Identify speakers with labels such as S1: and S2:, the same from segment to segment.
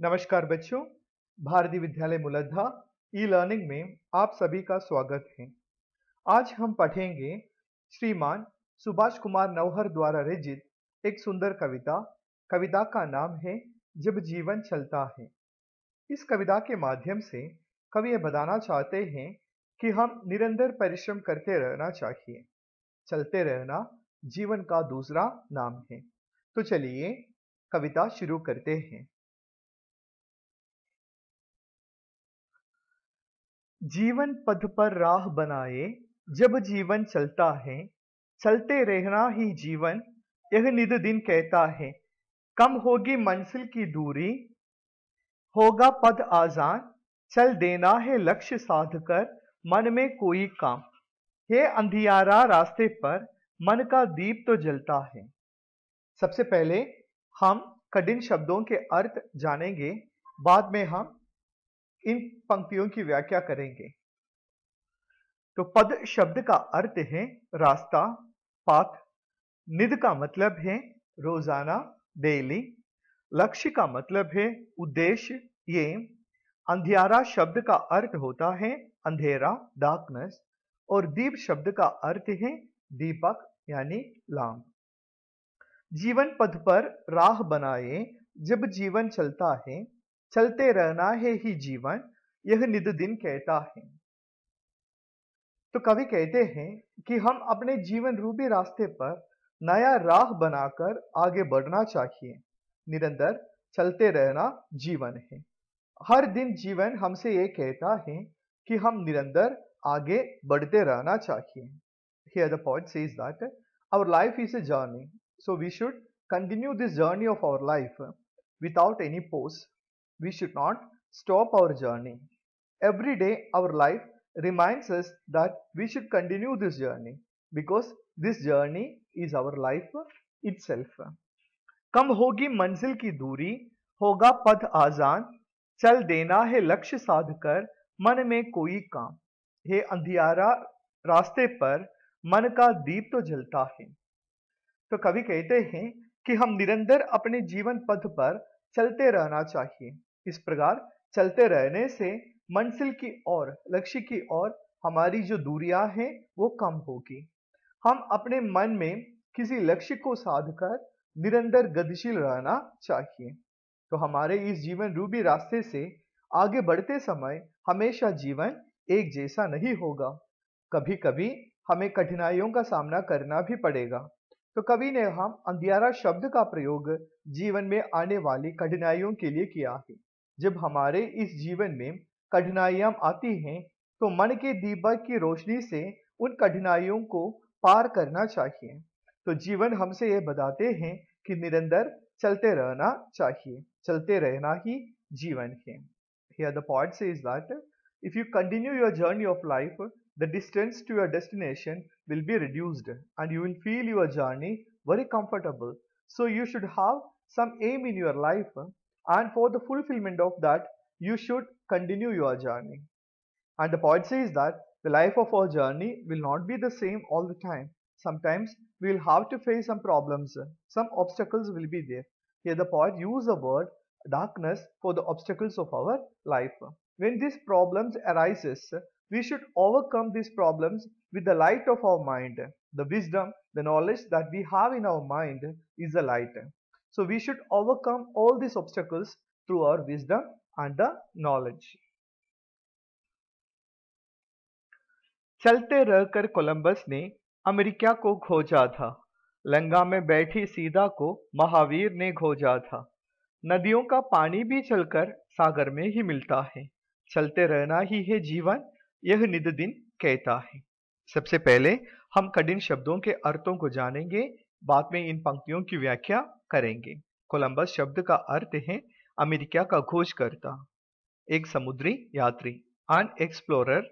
S1: नमस्कार बच्चों भारतीय विद्यालय मुलद्धा ई लर्निंग में आप सभी का स्वागत है आज हम पढ़ेंगे श्रीमान सुभाष कुमार नौहर द्वारा रचित एक सुंदर कविता कविता का नाम है जब जीवन चलता है इस कविता के माध्यम से कवि यह बताना चाहते हैं कि हम निरंतर परिश्रम करते रहना चाहिए चलते रहना जीवन का दूसरा नाम है तो चलिए कविता शुरू करते हैं जीवन पथ पर राह बनाए जब जीवन चलता है चलते रहना ही जीवन यह निध दिन कहता है कम होगी मंजिल की दूरी होगा पद आजान चल देना है लक्ष्य साध कर मन में कोई काम हे अंधियारा रास्ते पर मन का दीप तो जलता है सबसे पहले हम कठिन शब्दों के अर्थ जानेंगे बाद में हम इन पंक्तियों की व्याख्या करेंगे तो पद शब्द का अर्थ है रास्ता पाथ निध का मतलब है रोजाना डेली लक्ष्य का मतलब है उद्देश्य ये अंधियारा शब्द का अर्थ होता है अंधेरा डार्कनेस और दीप शब्द का अर्थ है दीपक यानी लाम जीवन पथ पर राह बनाए जब जीवन चलता है चलते रहना है ही जीवन यह निध दिन कहता है तो कवि कहते हैं कि हम अपने जीवन रूपी रास्ते पर नया राह बनाकर आगे बढ़ना चाहिए निरंतर चलते रहना जीवन है हर दिन जीवन हमसे ये कहता है कि हम निरंतर आगे बढ़ते रहना चाहिए Here the poet says that our life is a journey, so we should continue this journey of our life without any pause We should not stop our journey. Every day our life reminds us that we should continue this journey because this journey is our life itself. kam hogi manzil ki duri hoga pad azan chal dena hai लक्ष्य साध कर मन में कोई काम हे अंधियारा रास्ते पर मन का दीप तो जलता है तो कवि कहते हैं कि हम निरंतर अपने जीवन पथ पर चलते रहना चाहिए इस प्रकार चलते रहने से मंसिल की ओर लक्ष्य की ओर हमारी जो दूरियां हैं वो कम होगी हम अपने मन में किसी लक्ष्य को साधकर निरंतर गतिशील रहना चाहिए तो हमारे इस जीवन रूपी रास्ते से आगे बढ़ते समय हमेशा जीवन एक जैसा नहीं होगा कभी कभी हमें कठिनाइयों का सामना करना भी पड़ेगा तो कवि ने हम अंधियारा शब्द का प्रयोग जीवन में आने वाली कठिनाइयों के लिए किया है जब हमारे इस जीवन में कठिनाइयां आती हैं तो मन के दीपक की रोशनी से उन कठिनाइयों को पार करना चाहिए तो जीवन हमसे यह बताते हैं कि निरंतर चलते रहना चाहिए चलते रहना ही जीवन है Here the point says that if you continue your journey of life, the distance to your destination will be reduced and you will feel your journey very comfortable. So you should have some aim in your life and for the fulfillment of that you should continue your journey. And the poet says that the life of our journey will not be the same all the time. Sometimes we will have to face some problems, some obstacles will be there. Here the poet uses the word darkness for the obstacles of our life. When these problems arises, we should overcome these problems with the light of our mind. The wisdom, the knowledge that we have in our mind is the light. So we should overcome all these obstacles through our wisdom and the knowledge. चलते रहकर Columbus ने America को खोजा था लंगा में बैठी सीधा को महावीर ने खोजा था नदियों का पानी भी चलकर सागर में ही मिलता है चलते रहना ही है जीवन यह निदिन कहता है सबसे पहले हम कठिन शब्दों के अर्थों को जानेंगे बाद में इन पंक्तियों की व्याख्या करेंगे कोलंबस शब्द का अर्थ है अमेरिका का घोष करता एक समुद्री यात्री अन एक्सप्लोरर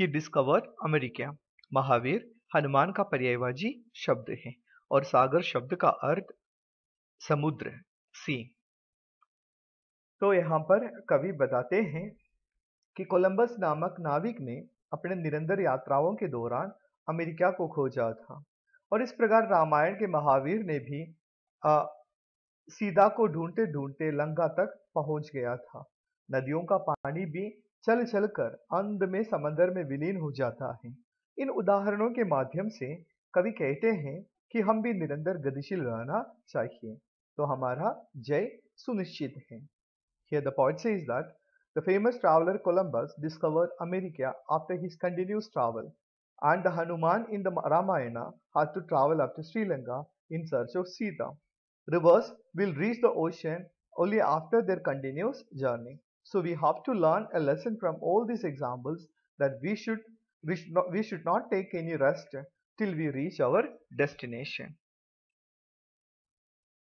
S1: ही डिस्कवर अमेरिका महावीर हनुमान का पर्यायवाजी शब्द है और सागर शब्द का अर्थ समुद्र सी तो यहाँ पर कवि बताते हैं कि कोलंबस नामक नाविक ने अपने निरंतर यात्राओं के दौरान अमेरिका को खोजा था और इस प्रकार रामायण के महावीर ने भी सीधा को ढूंढते ढूंढते लंका तक पहुंच गया था नदियों का पानी भी चल चल कर अंध में समंदर में विलीन हो जाता है इन उदाहरणों के माध्यम से कवि कहते हैं कि हम भी निरंतर गतिशील रहना चाहिए तो हमारा जय सुनिश्चित है Here the poet says that the famous traveler Columbus discovered America after his continuous travel and the Hanuman in the Ramayana had to travel up to Sri Lanka in search of Sita. Rivers will reach the ocean only after their continuous journey. So we have to learn a lesson from all these examples that we should we should not, we should not take any rest till we reach our destination.